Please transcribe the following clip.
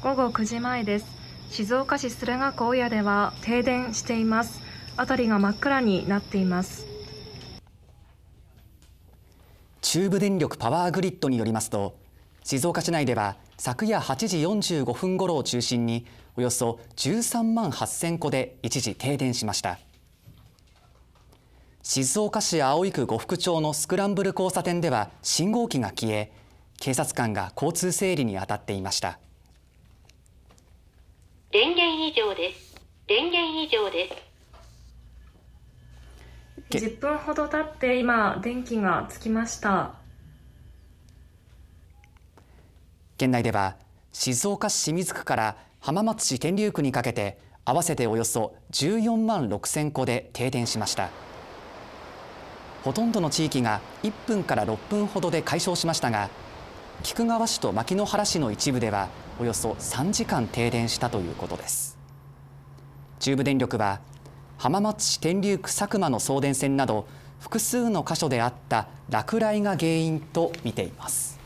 午後9時前です静岡市駿河区大では停電しています辺りが真っ暗になっています中部電力パワーグリッドによりますと静岡市内では昨夜8時45分ごろを中心におよそ13万8000戸で一時停電しました静岡市葵区呉服町のスクランブル交差点では信号機が消え警察官が交通整理に当たっていました電源以上です。電源以上です。10分ほど経って今電気がつきました。県内では静岡市清水区から浜松市天竜区にかけて合わせておよそ14万6000戸で停電しましたほとんどの地域が1分から6分ほどで解消しましたが菊川市と牧之原市の一部ではおよそ3時間停電したということです中部電力は浜松市天竜区佐久間の送電線など複数の箇所であった落雷が原因と見ています